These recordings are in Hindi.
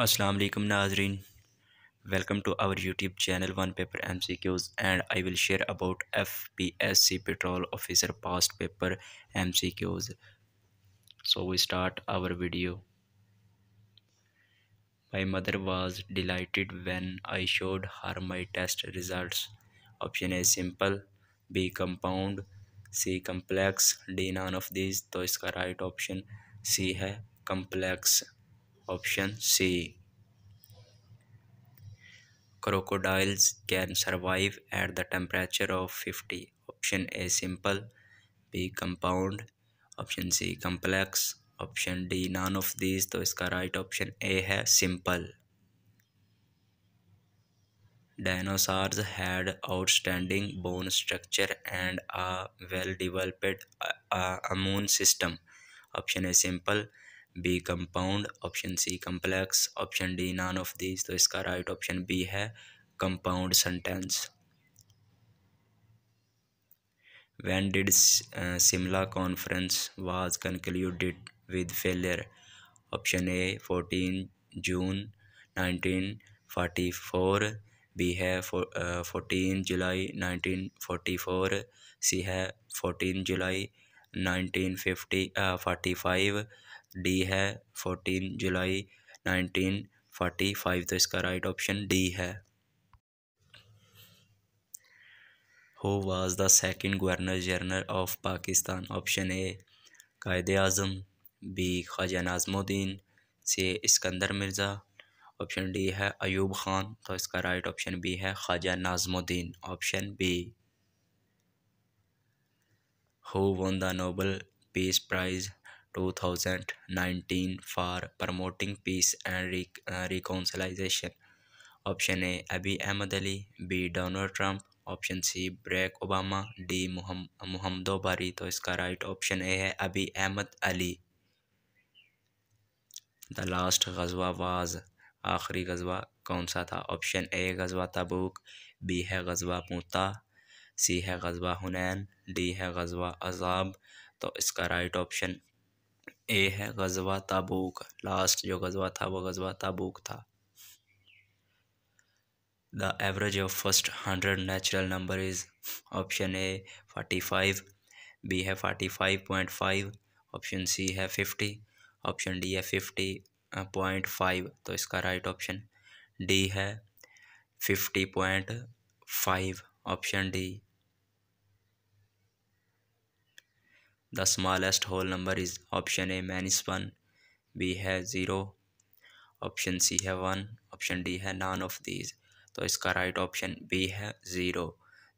अस्सलाम वालेकुम नाजरीन welcome to our YouTube channel one paper M C Qs and I will share about F P S C patrol officer past paper M C Qs so we start our video my mother was delighted when I showed her my test result option A simple B compound C complex D none of this तो इसका राइट ऑप्शन सी है complex option C crocodiles can survive at the temperature of fifty option A simple B compound option C complex option D none of these तो इसका राइट ऑप्शन ए है simple dinosaurs had outstanding bone structure and a well developed immune system option A simple B compound option C complex option D none of these तो इसका राइट ऑप्शन बी है compound sentence when did Shimla conference was concluded with failure option A fourteen June nineteen forty four B है fourteen July nineteen forty four C है fourteen July nineteen fifty forty five D है fourteen July nineteen forty five तो इसका राइट ऑप्शन डी है who was the second governor general of Pakistan option A Quaid Azam B Khawaja Nazimuddin C Iskander Mirza option D है अयूब खान तो इसका राइट ऑप्शन बी है Khawaja Nazimuddin option B who won the Nobel peace prize 2019 for promoting peace and re uh, reconciliation option A Abiy Ahmed Ali B Donald Trump option C Barack Obama D Muhammadu Buhari तो इसका राइट ऑप्शन ए है Abiy Ahmed Ali the last गजवा वाज आखिरी गजवा कौन सा था ऑप्शन ए गजवा तबूक बी है गजवा पूता सी है गजवा हुनैन डी है गजवा अजाब तो इसका राइट ऑप्शन ए है गजवा ताबूक लास्ट जो गजवा था वो गजवा ताबूक था the average of first hundred natural number is option A forty five B है forty five point five option C है फिफ्टी ऑप्शन डी है फिफ्टी पॉइंट फाइव तो इसका राइट ऑप्शन डी है fifty point five option D the smallest whole number is option A minus one B है ज़ीरो ऑप्शन सी है वन ऑप्शन डी है नॉन ऑफ दीज तो इसका राइट ऑप्शन बी है ज़ीरो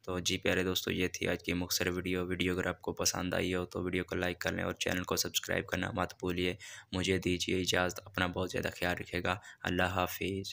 तो जी प्यारे दोस्तों ये थी आज की मुख्तर वीडियो वीडियो अगर आपको पसंद आई हो तो वीडियो को लाइक कर लें और चैनल को सब्सक्राइब करना मत भूलिए मुझे दीजिए इजाज़त अपना बहुत ज़्यादा ख्याल रखेगा अल्लाह हाफिज़